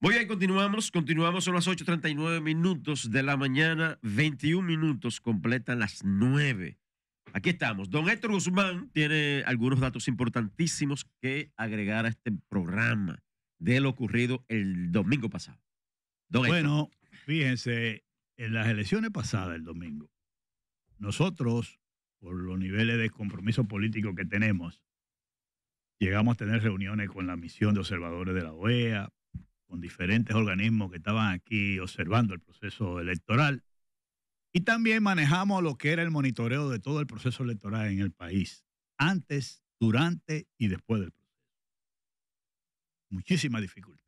Muy bien, continuamos. Continuamos, son las 8.39 minutos de la mañana. 21 minutos completan las 9. Aquí estamos. Don Héctor Guzmán tiene algunos datos importantísimos que agregar a este programa de lo ocurrido el domingo pasado. bueno, fíjense, en las elecciones pasadas, el domingo, nosotros, por los niveles de compromiso político que tenemos, llegamos a tener reuniones con la misión de observadores de la OEA, con diferentes organismos que estaban aquí observando el proceso electoral. Y también manejamos lo que era el monitoreo de todo el proceso electoral en el país, antes, durante y después del proceso. Muchísimas dificultades.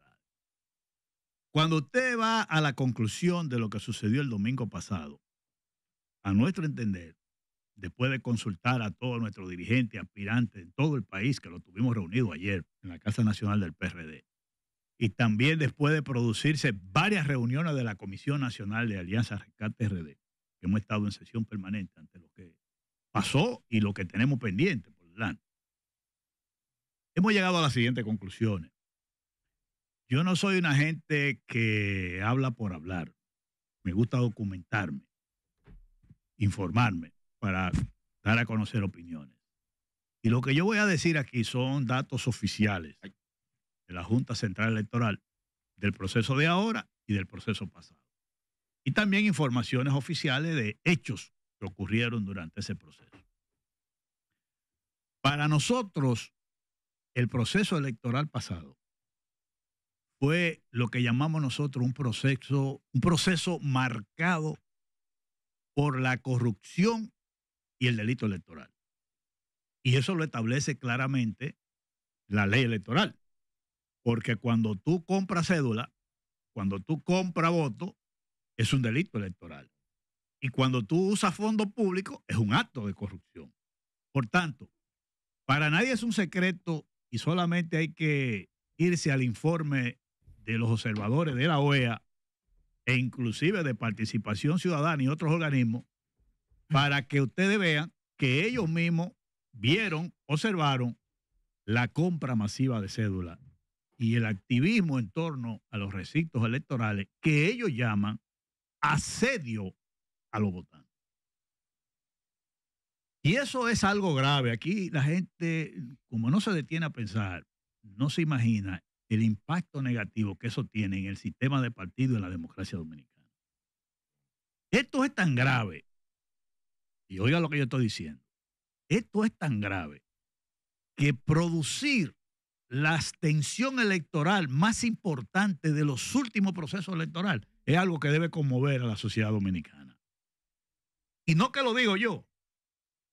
Cuando usted va a la conclusión de lo que sucedió el domingo pasado, a nuestro entender, después de consultar a todos nuestros dirigentes, aspirantes en todo el país, que lo tuvimos reunido ayer en la Casa Nacional del PRD, y también después de producirse varias reuniones de la Comisión Nacional de Alianza Rescate RD, que hemos estado en sesión permanente ante lo que pasó y lo que tenemos pendiente por delante. Hemos llegado a las siguientes conclusiones. Yo no soy una gente que habla por hablar. Me gusta documentarme, informarme para dar a conocer opiniones. Y lo que yo voy a decir aquí son datos oficiales de la Junta Central Electoral del proceso de ahora y del proceso pasado. Y también informaciones oficiales de hechos que ocurrieron durante ese proceso. Para nosotros, el proceso electoral pasado fue lo que llamamos nosotros un proceso, un proceso marcado por la corrupción y el delito electoral. Y eso lo establece claramente la ley electoral. Porque cuando tú compras cédula, cuando tú compras voto, es un delito electoral. Y cuando tú usas fondos públicos, es un acto de corrupción. Por tanto, para nadie es un secreto y solamente hay que irse al informe de los observadores de la OEA e inclusive de participación ciudadana y otros organismos para que ustedes vean que ellos mismos vieron, observaron la compra masiva de cédula y el activismo en torno a los recintos electorales que ellos llaman asedio a los votantes. Y eso es algo grave. Aquí la gente, como no se detiene a pensar, no se imagina el impacto negativo que eso tiene en el sistema de partido y en la democracia dominicana. Esto es tan grave, y oiga lo que yo estoy diciendo, esto es tan grave que producir la abstención electoral más importante de los últimos procesos electorales es algo que debe conmover a la sociedad dominicana. Y no que lo digo yo.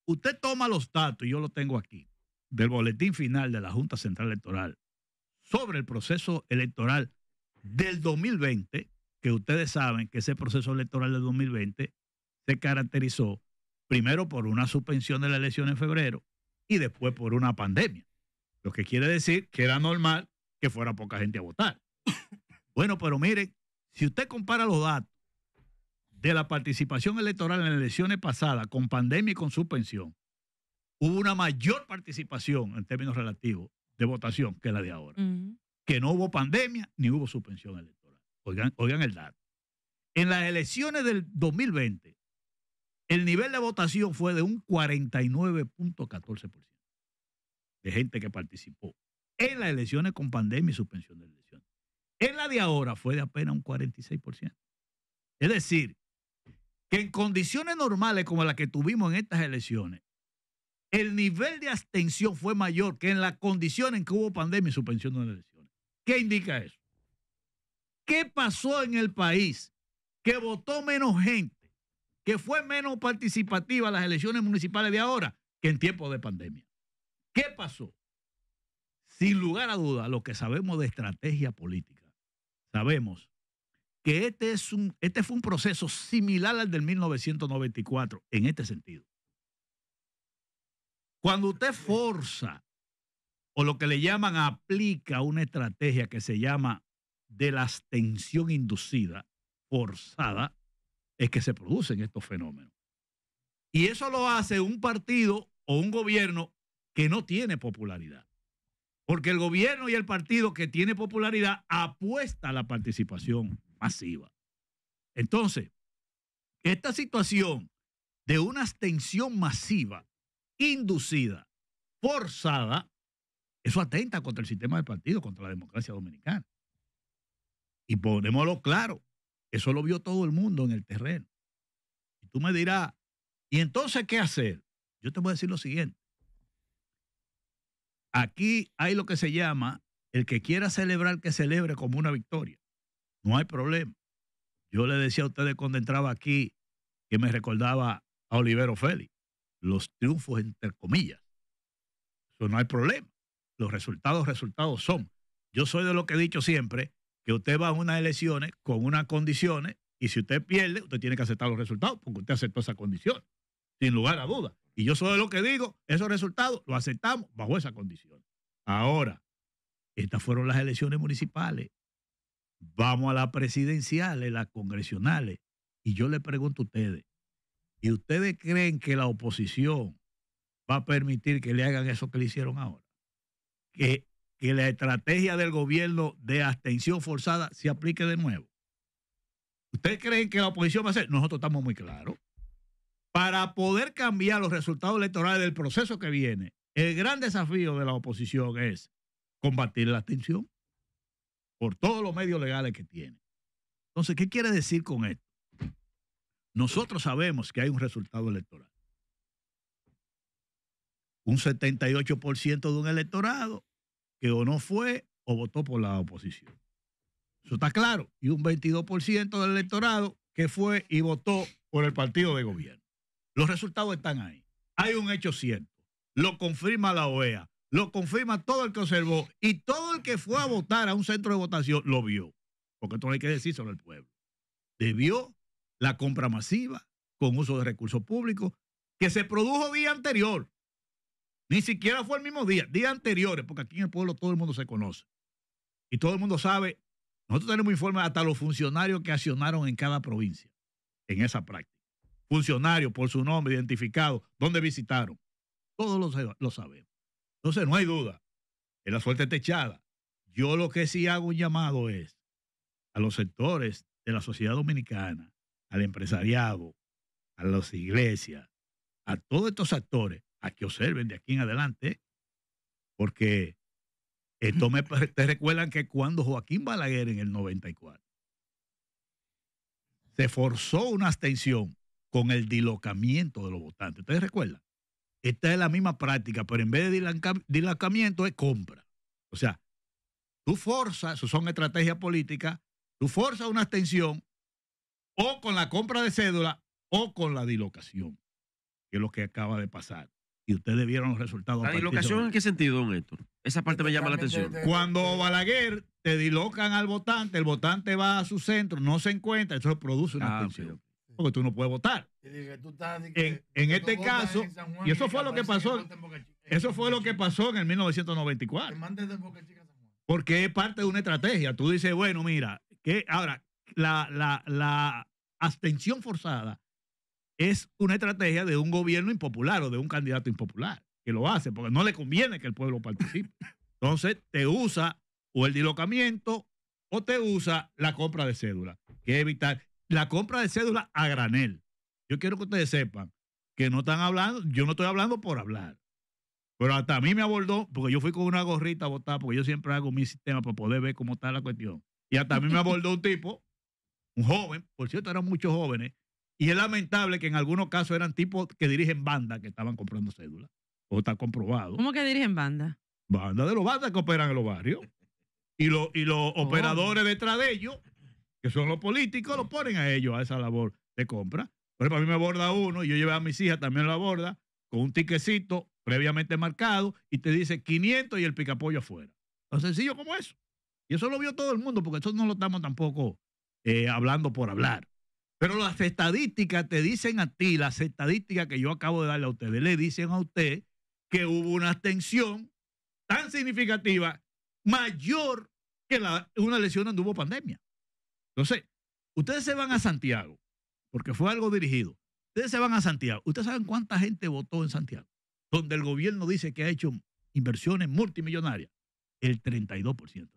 Usted toma los datos, y yo lo tengo aquí, del boletín final de la Junta Central Electoral sobre el proceso electoral del 2020, que ustedes saben que ese proceso electoral del 2020 se caracterizó primero por una suspensión de la elección en febrero y después por una pandemia. Lo que quiere decir que era normal que fuera poca gente a votar. Bueno, pero miren, si usted compara los datos de la participación electoral en las elecciones pasadas con pandemia y con suspensión, hubo una mayor participación en términos relativos de votación que la de ahora. Que no hubo pandemia ni hubo suspensión electoral. Oigan, oigan el dato. En las elecciones del 2020, el nivel de votación fue de un 49.14% de gente que participó en las elecciones con pandemia y suspensión de elecciones. En la de ahora fue de apenas un 46%. Es decir, que en condiciones normales como las que tuvimos en estas elecciones, el nivel de abstención fue mayor que en las condiciones en que hubo pandemia y suspensión de elecciones. ¿Qué indica eso? ¿Qué pasó en el país? Que votó menos gente, que fue menos participativa las elecciones municipales de ahora que en tiempos de pandemia. ¿Qué pasó? Sin lugar a duda, lo que sabemos de estrategia política, sabemos que este, es un, este fue un proceso similar al del 1994 en este sentido. Cuando usted forza o lo que le llaman aplica una estrategia que se llama de la tensión inducida, forzada, es que se producen estos fenómenos. Y eso lo hace un partido o un gobierno que no tiene popularidad. Porque el gobierno y el partido que tiene popularidad apuesta a la participación masiva. Entonces, esta situación de una abstención masiva, inducida, forzada, eso atenta contra el sistema del partido, contra la democracia dominicana. Y ponémoslo claro, eso lo vio todo el mundo en el terreno. Y tú me dirás, ¿y entonces qué hacer? Yo te voy a decir lo siguiente. Aquí hay lo que se llama, el que quiera celebrar, que celebre como una victoria. No hay problema. Yo le decía a ustedes cuando entraba aquí que me recordaba a Olivero Félix, los triunfos entre comillas. Eso no hay problema. Los resultados, resultados son. Yo soy de lo que he dicho siempre, que usted va a unas elecciones con unas condiciones y si usted pierde, usted tiene que aceptar los resultados porque usted aceptó esa condición. sin lugar a dudas. Y yo soy lo que digo, esos resultados los aceptamos bajo esa condición. Ahora, estas fueron las elecciones municipales. Vamos a las presidenciales, las congresionales. Y yo le pregunto a ustedes, ¿y ustedes creen que la oposición va a permitir que le hagan eso que le hicieron ahora? Que, que la estrategia del gobierno de abstención forzada se aplique de nuevo. ¿Ustedes creen que la oposición va a hacer? Nosotros estamos muy claros para poder cambiar los resultados electorales del proceso que viene, el gran desafío de la oposición es combatir la tensión por todos los medios legales que tiene. Entonces, ¿qué quiere decir con esto? Nosotros sabemos que hay un resultado electoral. Un 78% de un electorado que o no fue o votó por la oposición. Eso está claro. Y un 22% del electorado que fue y votó por el partido de gobierno. Los resultados están ahí. Hay un hecho cierto. Lo confirma la OEA, lo confirma todo el que observó y todo el que fue a votar a un centro de votación lo vio. Porque esto no hay que decir sobre el pueblo. Debió la compra masiva con uso de recursos públicos que se produjo día anterior. Ni siquiera fue el mismo día, día anteriores, porque aquí en el pueblo todo el mundo se conoce. Y todo el mundo sabe, nosotros tenemos informes hasta los funcionarios que accionaron en cada provincia en esa práctica. Funcionario por su nombre identificado dónde visitaron. Todos lo, lo sabemos. Entonces no hay duda. Es la suerte techada. Yo lo que sí hago un llamado es a los sectores de la sociedad dominicana, al empresariado, a las iglesias, a todos estos actores, a que observen de aquí en adelante, porque esto me te recuerdan que cuando Joaquín Balaguer en el 94 se forzó una abstención con el dilocamiento de los votantes. ¿Ustedes recuerdan? Esta es la misma práctica, pero en vez de dilocamiento es compra. O sea, tú forzas, eso son estrategias políticas, tú forzas una abstención o con la compra de cédula o con la dilocación, que es lo que acaba de pasar. Y ustedes vieron los resultados. ¿La dilocación en qué sentido, don Héctor? Esa parte me llama la atención. Cuando Balaguer te dilocan al votante, el votante va a su centro, no se encuentra, eso produce una ah, abstención porque tú no puedes votar. en, este caso, y eso fue lo que pasó. eso fue lo que pasó en el 1994. Porque es parte de una estrategia. Tú dices, bueno, mira, que ahora la, la abstención forzada es una estrategia de un gobierno impopular o de un candidato impopular que lo hace, porque no le conviene que el pueblo participe. Entonces, te usa o el dilocamiento o te usa la compra de cédula, que evitar la compra de cédula a granel. Yo quiero que ustedes sepan que no están hablando, yo no estoy hablando por hablar. Pero hasta a mí me abordó, porque yo fui con una gorrita a votar, porque yo siempre hago mi sistema para poder ver cómo está la cuestión. Y hasta a mí me abordó un tipo, un joven, por cierto, eran muchos jóvenes, y es lamentable que en algunos casos eran tipos que dirigen bandas que estaban comprando cédulas, o está comprobado. ¿Cómo que dirigen bandas? Bandas de los bandas que operan en los barrios. Y, los y los oh. operadores detrás de ellos son los políticos, lo ponen a ellos a esa labor de compra. Pero para mí me aborda uno y yo llevé a mis hijas también la aborda con un tiquecito previamente marcado y te dice 500 y el picapollo afuera. Tan sencillo como eso. Y eso lo vio todo el mundo porque eso no lo estamos tampoco eh, hablando por hablar. Pero las estadísticas te dicen a ti, las estadísticas que yo acabo de darle a ustedes, le dicen a usted que hubo una abstención tan significativa, mayor que una lesión donde hubo pandemia. Entonces, ustedes se van a Santiago, porque fue algo dirigido. Ustedes se van a Santiago. ¿Ustedes saben cuánta gente votó en Santiago? Donde el gobierno dice que ha hecho inversiones multimillonarias. El 32%.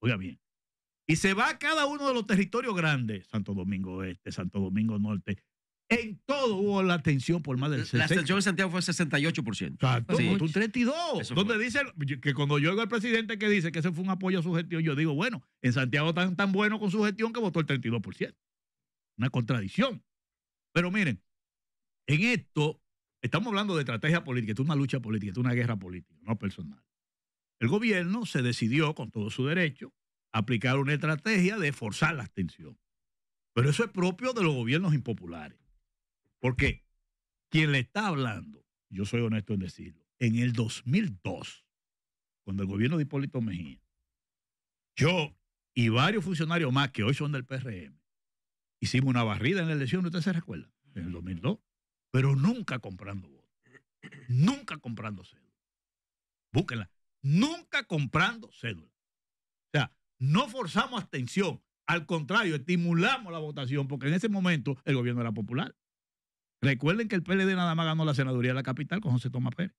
Oiga bien. Y se va a cada uno de los territorios grandes, Santo Domingo Este, Santo Domingo Norte, en todo hubo la atención por más del 60%. La tensión en Santiago fue 68%. Exacto, votó un 32. Donde dice que cuando yo oigo al presidente que dice que ese fue un apoyo a su gestión, yo digo, bueno, en Santiago están tan bueno con su gestión que votó el 32%. Una contradicción. Pero miren, en esto estamos hablando de estrategia política, esto es una lucha política, esto es una guerra política, no personal. El gobierno se decidió, con todo su derecho, aplicar una estrategia de forzar la tensión. Pero eso es propio de los gobiernos impopulares. Porque quien le está hablando, yo soy honesto en decirlo, en el 2002, cuando el gobierno de Hipólito Mejía, yo y varios funcionarios más que hoy son del PRM, hicimos una barrida en la elección, usted se recuerda, en el 2002, pero nunca comprando votos, nunca comprando cédula. Búsquenla, nunca comprando cédula. O sea, no forzamos abstención, al contrario, estimulamos la votación porque en ese momento el gobierno era popular. Recuerden que el PLD nada más ganó la senaduría de la capital con José Tomás Pérez.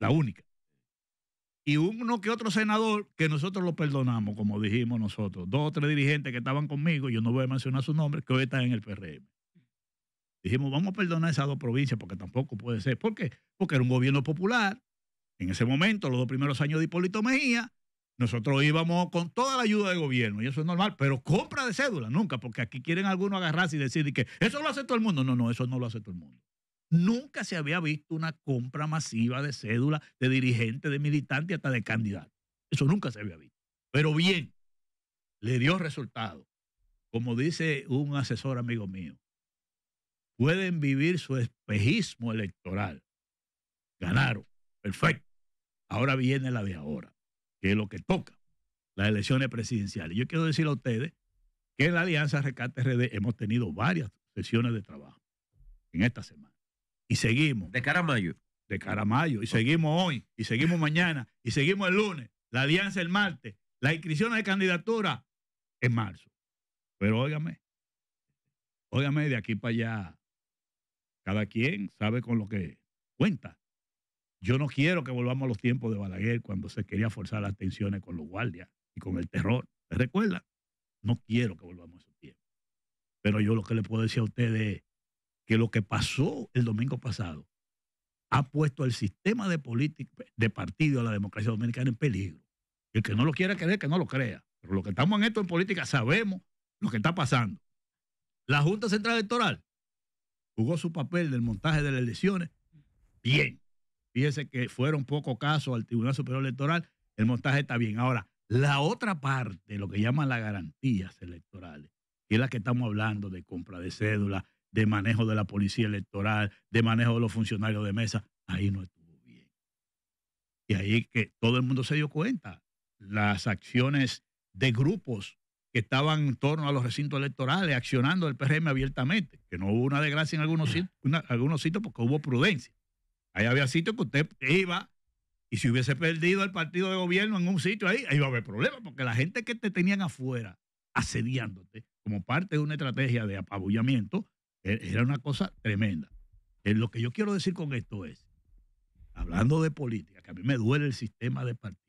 La única. Y uno que otro senador que nosotros lo perdonamos, como dijimos nosotros. Dos o tres dirigentes que estaban conmigo, yo no voy a mencionar su nombre, que hoy están en el PRM. Dijimos, vamos a perdonar esas dos provincias porque tampoco puede ser. ¿Por qué? Porque era un gobierno popular. En ese momento, los dos primeros años de Hipólito Mejía, nosotros íbamos con toda la ayuda del gobierno y eso es normal, pero compra de cédula nunca, porque aquí quieren algunos agarrarse y decir que eso lo hace todo el mundo. No, no, eso no lo hace todo el mundo. Nunca se había visto una compra masiva de cédula de dirigentes, de militantes, hasta de candidatos. Eso nunca se había visto. Pero bien, le dio resultado. Como dice un asesor amigo mío, pueden vivir su espejismo electoral. Ganaron. Perfecto. Ahora viene la de ahora que es lo que toca, las elecciones presidenciales. Yo quiero decir a ustedes que en la Alianza Rescate RD hemos tenido varias sesiones de trabajo en esta semana. Y seguimos. De cara a mayo. De cara a mayo. Y seguimos hoy, y seguimos mañana, y seguimos el lunes, la alianza el martes, la inscripción de candidatura en marzo. Pero óigame, óigame, de aquí para allá, cada quien sabe con lo que cuenta. Yo no quiero que volvamos a los tiempos de Balaguer cuando se quería forzar las tensiones con los guardias y con el terror. ¿recuerdan? recuerda? No quiero que volvamos a esos tiempos. Pero yo lo que le puedo decir a ustedes es que lo que pasó el domingo pasado ha puesto el sistema de política, de partido a la democracia dominicana en peligro. El que no lo quiera creer, que no lo crea. Pero los que estamos en esto en política sabemos lo que está pasando. La Junta Central Electoral jugó su papel del montaje de las elecciones bien. Fíjense que fueron pocos casos al Tribunal Superior Electoral, el montaje está bien. Ahora, la otra parte, lo que llaman las garantías electorales, que es la que estamos hablando de compra de cédula, de manejo de la policía electoral, de manejo de los funcionarios de mesa, ahí no estuvo bien. Y ahí es que todo el mundo se dio cuenta. Las acciones de grupos que estaban en torno a los recintos electorales, accionando el PRM abiertamente, que no hubo una desgracia en algunos algunos sitios porque hubo prudencia. Ahí había sitios que usted iba y si hubiese perdido el partido de gobierno en un sitio ahí, ahí iba a haber problemas, porque la gente que te tenían afuera asediándote como parte de una estrategia de apabullamiento e-, era una cosa tremenda. Eh, lo que yo quiero decir con esto es, hablando de política, que a mí me duele el sistema de partido,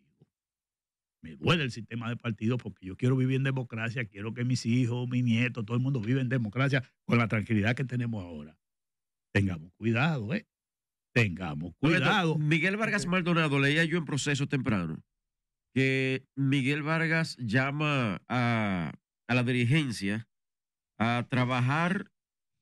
me duele el sistema de partido porque yo quiero vivir en democracia, quiero que mis hijos, mis nietos, todo el mundo vive en democracia con la tranquilidad que tenemos ahora. Tengamos cuidado, ¿eh? tengamos cuidado. Miguel Vargas Maldonado, leía yo en proceso temprano, que Miguel Vargas llama a, la dirigencia a trabajar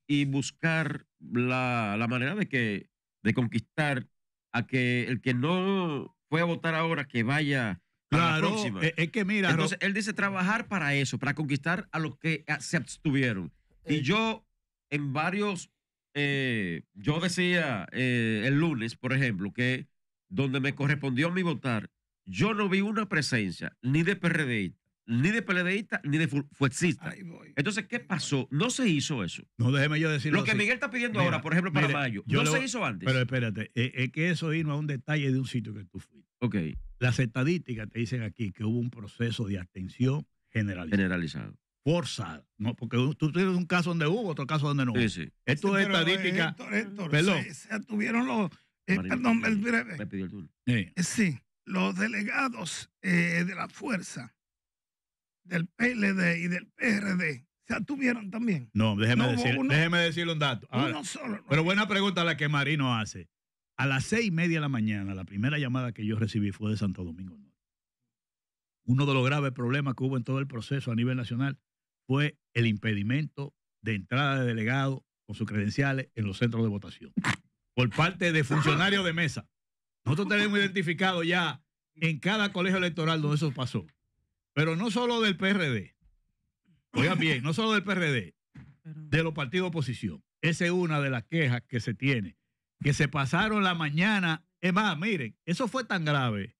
y buscar la, manera de que de conquistar a que el que no fue a votar ahora que vaya claro, a próxima. Eh, es, que mira, entonces él dice trabajar para eso, para conquistar a los que se abstuvieron. Y yo en varios eh, yo decía eh, el lunes, por ejemplo, que donde me correspondió a mí votar, yo no vi una presencia ni de PRDista, ni de PLDista, ni de fuexista. Entonces, ¿qué pasó? No se hizo eso. No, déjeme yo decirlo. Lo que Miguel está pidiendo ahora, por ejemplo, para mayo, no se hizo antes. Pero espérate, eh, es, que eso irnos a un detalle de un sitio que tú fuiste. Ok. Las estadísticas te dicen aquí que hubo un proceso de abstención generalizado. Generalizado fuerza, ¿no? porque tú tienes un caso donde hubo, otro caso donde no hubo. Esto es eh, estadística. Pero Se, atuvieron los. Eh, perdón, el, breve eh, Sí. los delegados de la fuerza del PLD y del PRD se atuvieron también. No, déjeme, decir, decirle un dato. solo. Pero buena pregunta la que Marino hace. A las seis y media de la mañana, la primera llamada que yo recibí fue de Santo Domingo Uno de los graves problemas que hubo en todo el proceso a nivel nacional fue el impedimento de entrada de delegado con sus credenciales en los centros de votación por parte de funcionarios de mesa. Nosotros tenemos identificado ya en cada colegio electoral donde eso pasó. Pero no solo del PRD. Oigan bien, no solo del PRD, de los partidos de oposición. Esa es una de las quejas que se tiene. Que se pasaron la mañana. Es más, miren, eso fue tan grave.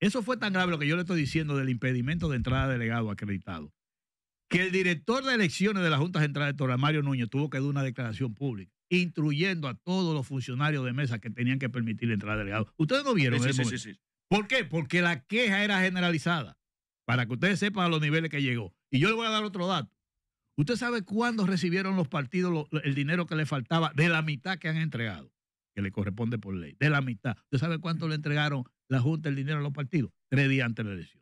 Eso fue tan grave lo que yo le estoy diciendo del impedimento de entrada de delegado acreditado que el director de elecciones de la Junta Central Electoral, Mario Núñez, tuvo que dar una declaración pública instruyendo a todos los funcionarios de mesa que tenían que permitir la entrada de delegados. ¿Ustedes no vieron sí, sí, sí, ¿Por qué? Porque la queja era generalizada, para que ustedes sepan a los niveles que llegó. Y yo le voy a dar otro dato. ¿Usted sabe cuándo recibieron los partidos el dinero que le faltaba de la mitad que han entregado, que le corresponde por ley? De la mitad. ¿Usted sabe cuánto le entregaron la Junta el dinero a los partidos? Tres días antes de la elección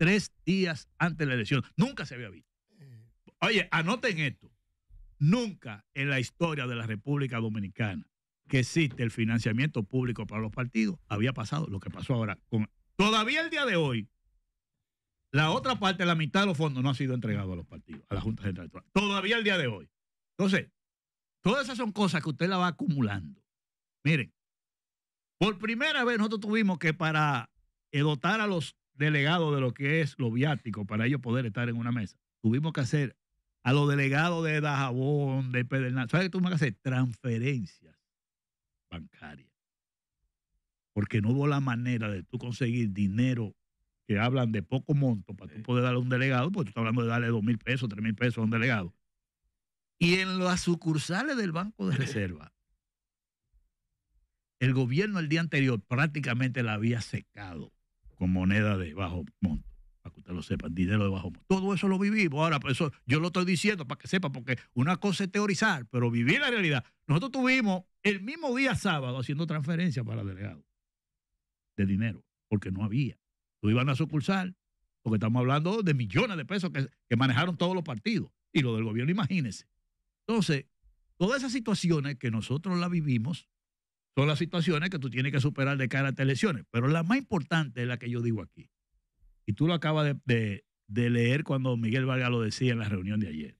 tres días antes de la elección. Nunca se había visto. Eh. Oye, anoten esto. Nunca en la historia de la República Dominicana que existe el financiamiento público para los partidos había pasado lo que pasó ahora. Con... Todavía el día de hoy, la otra parte, la mitad de los fondos no ha sido entregado a los partidos, a la Junta Central Todavía el día de hoy. Entonces, todas esas son cosas que usted la va acumulando. Miren, por primera vez nosotros tuvimos que para eh, dotar a los Delegado de lo que es lo viático para ellos poder estar en una mesa. Tuvimos que hacer a los delegados de Dajabón, de Pedernal. ¿Sabes qué tuvimos que hacer? Transferencias bancarias. Porque no hubo la manera de tú conseguir dinero que hablan de poco monto para tú poder darle a un delegado, porque tú estás hablando de darle dos mil pesos, tres mil pesos a un delegado. Y en las sucursales del Banco de Reserva, el gobierno el día anterior prácticamente la había secado con moneda de bajo monto, para que usted lo sepan, dinero de bajo monto. Todo eso lo vivimos. Ahora, pues, eso yo lo estoy diciendo para que sepa, porque una cosa es teorizar, pero vivir la realidad. Nosotros tuvimos el mismo día sábado haciendo transferencias para delegados de dinero, porque no había. Tú iban a sucursal, porque estamos hablando de millones de pesos que, que manejaron todos los partidos y lo del gobierno, imagínense. Entonces, todas esas situaciones que nosotros las vivimos, son las situaciones que tú tienes que superar de cara a las elecciones. Pero la más importante es la que yo digo aquí. Y tú lo acabas de, leer cuando Miguel Vargas lo decía en la reunión de ayer.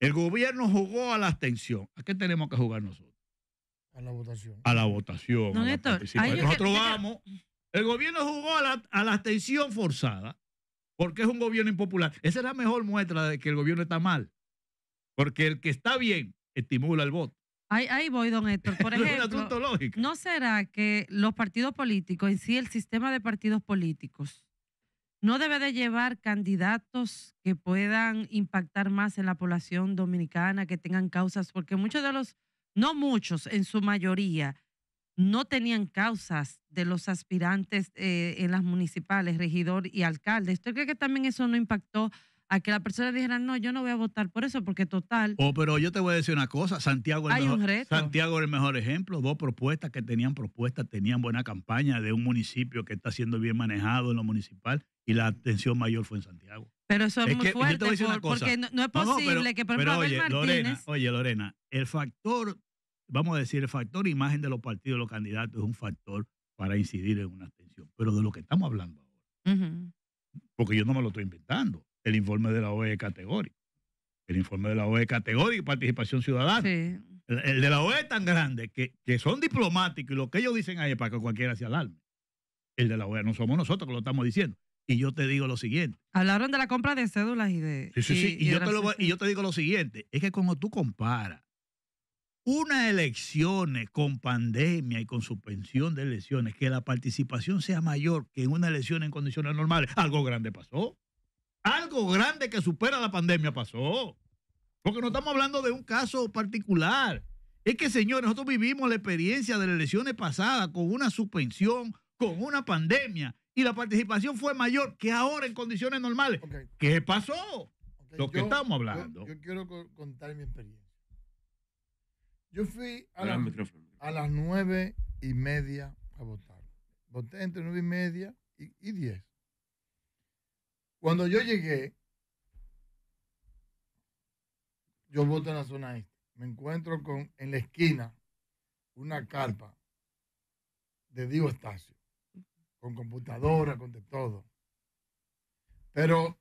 El gobierno jugó a la abstención. ¿A qué tenemos que jugar nosotros? A la votación. A la votación. nosotros vamos. El gobierno jugó a la, a la abstención forzada porque es un gobierno impopular. Esa es la mejor muestra de que el gobierno está mal. Porque el que está bien estimula el voto. Ahí, voy, don Héctor. Por ejemplo, ¿no será que los partidos políticos, en sí el sistema de partidos políticos, no debe de llevar candidatos que puedan impactar más en la población dominicana, que tengan causas? Porque muchos de los, no muchos, en su mayoría, no tenían causas de los aspirantes eh, en las municipales, regidor y alcalde. ¿Usted cree que también eso no impactó a que la persona dijera, no, yo no voy a votar por eso, porque total. Oh, pero yo te voy a decir una cosa, Santiago el Santiago el mejor ejemplo, dos propuestas que tenían propuestas, tenían buena campaña de un municipio que está siendo bien manejado en lo municipal y la atención mayor fue en Santiago. Pero eso es, muy fuerte, porque no, es posible que por pero oye, Lorena, oye, Lorena, el factor, vamos a decir, el factor imagen de los partidos, los candidatos, es un factor para incidir en una atención, pero de lo que estamos hablando ahora. Porque yo no me lo estoy inventando el informe de la OE categórico. El informe de la OE categórico y participación ciudadana. El, de la OE es tan grande que, son diplomáticos y lo que ellos dicen ahí es para que cualquiera se alarme. El de la OEA no somos nosotros que lo estamos diciendo. Y yo te digo lo siguiente. Hablaron de la compra de cédulas y de... Sí, sí, Y, yo te y yo te digo lo siguiente. Es que cuando tú comparas unas elecciones con pandemia y con suspensión de elecciones, que la participación sea mayor que en una elección en condiciones normales, algo grande pasó. Algo grande que supera la pandemia pasó. Porque no estamos hablando de un caso particular. Es que, señores, nosotros vivimos la experiencia de las elecciones pasadas con una suspensión, con una pandemia, y la participación fue mayor que ahora en condiciones normales. ¿Qué pasó? Lo que estamos hablando. Yo, quiero contar mi experiencia. Yo fui a, las nueve y media a votar. Voté entre nueve y media y diez. Cuando yo llegué, yo voto en la zona este. Me encuentro con en la esquina una carpa de Diego Estacio, con computadora, con de todo. Pero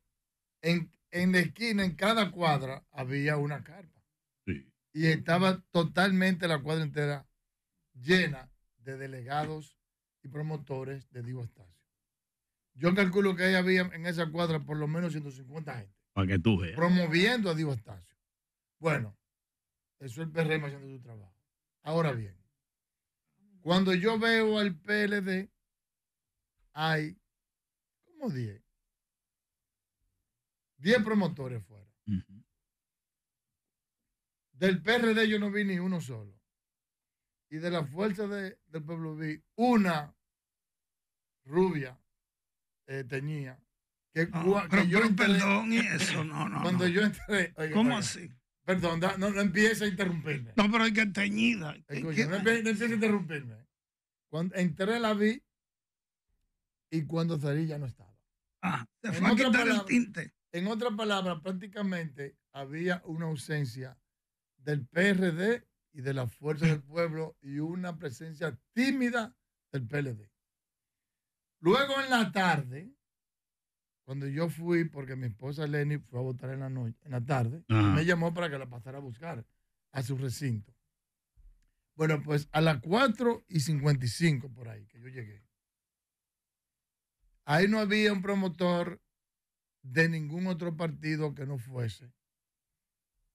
en, la esquina, en cada cuadra, había una carpa. Y estaba totalmente la cuadra entera llena de delegados y promotores de Diego Estacio. Yo calculo que ahí había en esa cuadra por lo menos 150 gente. Promoviendo a Diego Estacio. Bueno, eso es el PRM e haciendo su trabajo. Ahora bien, cuando yo veo al PLD, hay como 10. 10 promotores fuera. Del PRD e yo no vi ni uno solo. Y de la fuerza del pueblo vi una rubia eh, Que, perdón eso, no, no. Cuando yo entré. ¿Cómo así? Perdón, no, no empieces a interrumpirme. No, pero hay que teñida. Escucha, no, empieces a interrumpirme. Cuando entré la vi y cuando salí ya no estaba. Ah, te fue en a quitar el tinte. En otras palabras, prácticamente había una ausencia del PRD y de las fuerzas del Pueblo y una presencia tímida del PLD. Luego en la tarde, cuando yo fui, porque mi esposa Lenny fue a votar en la noche, en la tarde, me llamó para que la pasara a buscar a su recinto. Bueno, pues a las 4 y 55 por ahí que yo llegué. Ahí no había un promotor de ningún otro partido que no fuese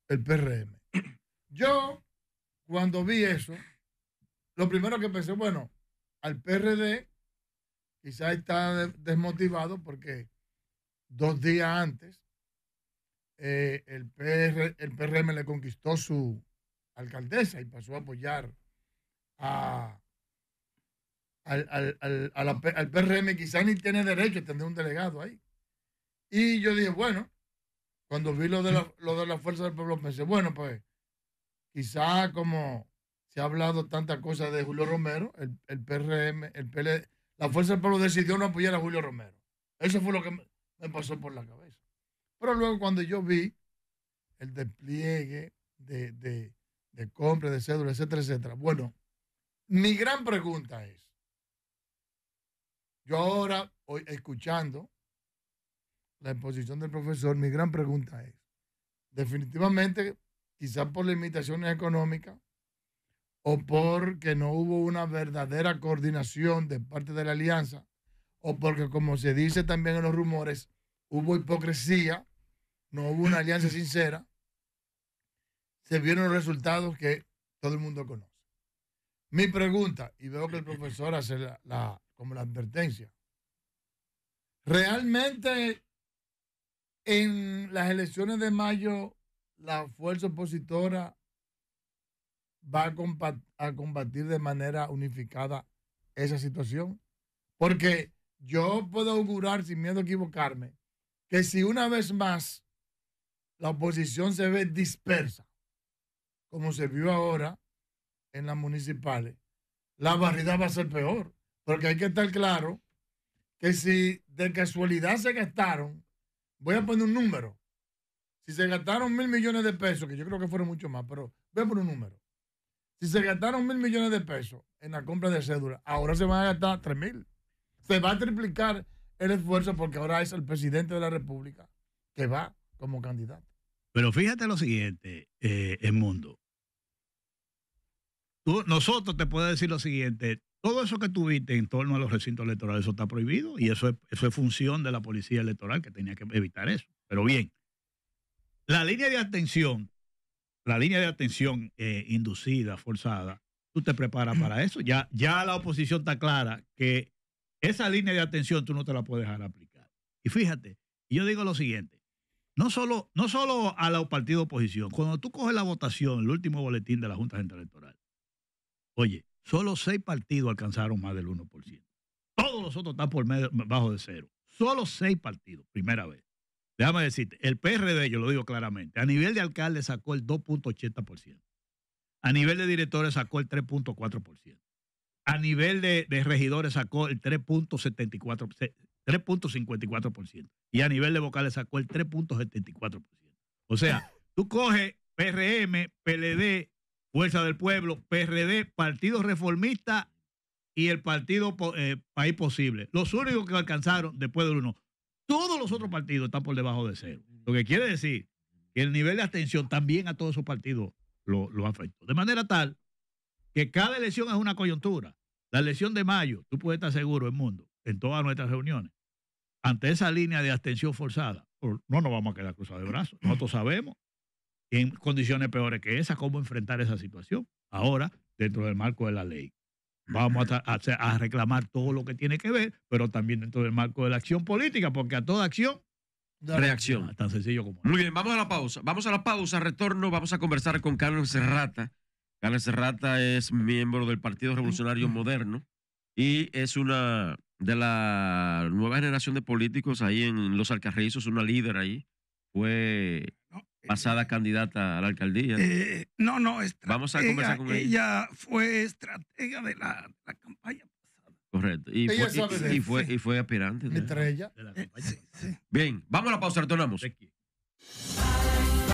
el PRM. Yo, cuando vi eso, lo primero que pensé, bueno, al PRD Quizás está desmotivado porque dos días antes eh, el, el PRM le conquistó su alcaldesa y pasó a apoyar al, al, al, PRM. Quizás ni tiene derecho, a tener un delegado ahí. Y yo dije, bueno, cuando vi lo de la, de fuerza del pueblo, pensé, bueno, pues quizá como se ha hablado tanta cosa de Julio Romero, el, el PRM, el PLD la Fuerza del Pueblo decidió no apoyar a Julio Romero. Eso fue lo que me pasó por la cabeza. Pero luego cuando yo vi el despliegue de, de, de compra, de etcétera, etcétera, bueno, mi gran pregunta es, yo ahora, escuchando la exposición del profesor, mi gran pregunta es, definitivamente, quizás por limitaciones económicas, o porque no hubo una verdadera coordinación de parte de la alianza, o porque, como se dice también en los rumores, hubo hipocresía, no hubo una alianza sincera, se vieron resultados que todo el mundo conoce. Mi pregunta, y veo que el profesor hace la, como la advertencia, ¿realmente en las elecciones de mayo la fuerza opositora va a, combatir de manera unificada esa situación. Porque yo puedo augurar, sin miedo a equivocarme, que si una vez más la oposición se ve dispersa, como se vio ahora en las municipales, la barrida va a ser peor. Porque hay que estar claro que si de casualidad se gastaron, voy a poner un número. Si se gastaron mil millones de pesos, que yo creo que fueron mucho más, pero voy a poner un número. Si se gastaron mil millones de pesos en la compra de cédula, ahora se van a gastar tres mil. Se va a triplicar el esfuerzo porque ahora es el presidente de la República que va como candidato. Pero fíjate lo siguiente, eh, el mundo. nosotros te puedo decir lo siguiente, todo eso que tuviste en torno a los recintos electorales, eso está prohibido y eso es, eso es función de la policía electoral que tenía que evitar eso. Pero bien, la línea de atención la línea de atención eh, inducida, forzada, tú te preparas para eso. Ya, ya la oposición está clara que esa línea de atención tú no te la puedes dejar aplicar. Y fíjate, yo digo lo siguiente. No solo, no solo a los partidos de oposición, cuando tú coges la votación, el último boletín de la Junta Central Electoral, oye, solo seis partidos alcanzaron más del 1%. Todos los otros están por medio, bajo de cero. Solo seis partidos, primera vez. Déjame decirte, el PRD, yo lo digo claramente, a nivel de alcalde sacó el 2.80%, a nivel de directores sacó el 3.4%, a nivel de, regidores sacó el 3.74%. 3.54% y a nivel de vocales sacó el 3.74%. O sea, tú coges PRM, PLD, Fuerza del Pueblo, PRD, Partido Reformista y el Partido eh, País Posible. Los únicos que alcanzaron después del 1 todos los otros partidos están por debajo de cero. Lo que quiere decir que el nivel de abstención también a todos esos partidos lo, afectó. De manera tal que cada elección es una coyuntura. La elección de mayo, tú puedes estar seguro, el mundo, en todas nuestras reuniones, ante esa línea de abstención forzada, no nos vamos a quedar cruzados de brazos. Nosotros sabemos en condiciones peores que esa cómo enfrentar esa situación. Ahora, dentro del marco de la ley. Vamos a, reclamar todo lo que tiene que ver, pero también dentro del marco de la acción política, porque a toda acción. Reacción. tan sencillo como. Muy bien, vamos a la pausa. Vamos a la pausa, retorno. Vamos a conversar con Carlos Serrata. Carlos Serrata es miembro del Partido Revolucionario Moderno y es una de la nueva generación de políticos ahí en Los Alcarrizos, una líder ahí. Fue pasada candidata a la alcaldía. Eh, no, no, vamos a conversar con ella. Ella fue estratega de la, campaña pasada. Correcto. Y fue, y, fue, aspirante. De la campaña. Bien, vamos a la pausa, retornamos.